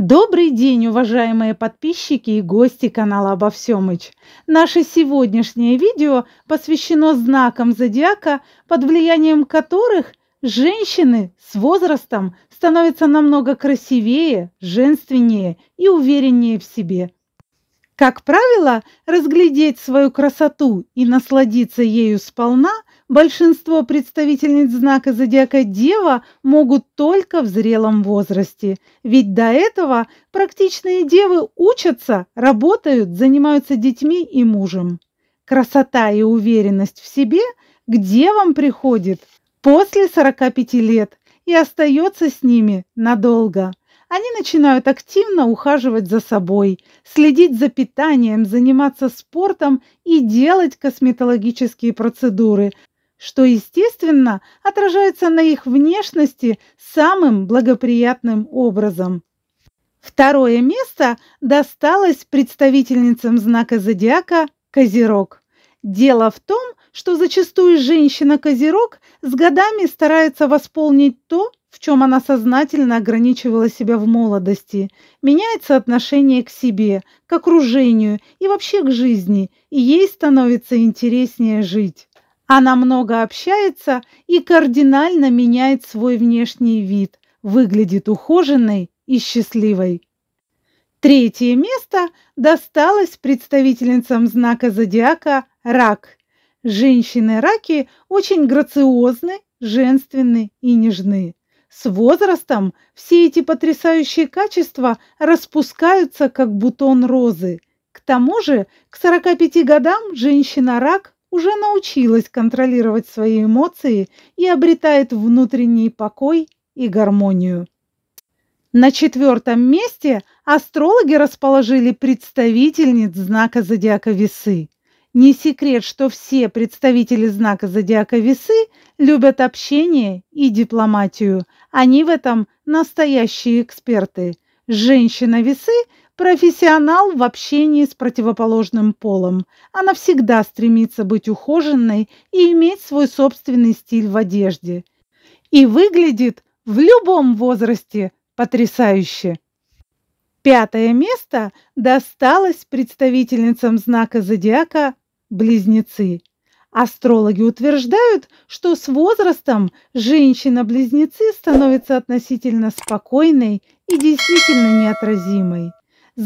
Добрый день, уважаемые подписчики и гости канала Обо Всемыч! Наше сегодняшнее видео посвящено знакам зодиака, под влиянием которых женщины с возрастом становятся намного красивее, женственнее и увереннее в себе. Как правило, разглядеть свою красоту и насладиться ею сполна – Большинство представительниц знака зодиака Дева могут только в зрелом возрасте, ведь до этого практичные девы учатся, работают, занимаются детьми и мужем. Красота и уверенность в себе к девам приходит после 45 лет и остается с ними надолго. Они начинают активно ухаживать за собой, следить за питанием, заниматься спортом и делать косметологические процедуры, что, естественно, отражается на их внешности самым благоприятным образом. Второе место досталось представительницам знака зодиака Козерог. Дело в том, что зачастую женщина-козерог с годами старается восполнить то, в чем она сознательно ограничивала себя в молодости. Меняется отношение к себе, к окружению и вообще к жизни, и ей становится интереснее жить. Она много общается и кардинально меняет свой внешний вид, выглядит ухоженной и счастливой. Третье место досталось представительницам знака зодиака «Рак». Женщины-раки очень грациозны, женственны и нежны. С возрастом все эти потрясающие качества распускаются, как бутон розы. К тому же к 45 годам женщина-рак уже научилась контролировать свои эмоции и обретает внутренний покой и гармонию. На четвертом месте астрологи расположили представительниц знака зодиака Весы. Не секрет, что все представители знака зодиака Весы любят общение и дипломатию. Они в этом настоящие эксперты. Женщина Весы Профессионал в общении с противоположным полом. Она всегда стремится быть ухоженной и иметь свой собственный стиль в одежде. И выглядит в любом возрасте потрясающе. Пятое место досталось представительницам знака зодиака «близнецы». Астрологи утверждают, что с возрастом женщина-близнецы становится относительно спокойной и действительно неотразимой.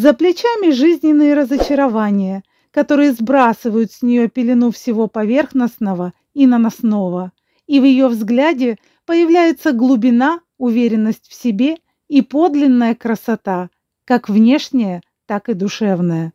За плечами жизненные разочарования, которые сбрасывают с нее пелену всего поверхностного и наносного, и в ее взгляде появляется глубина, уверенность в себе и подлинная красота, как внешняя, так и душевная.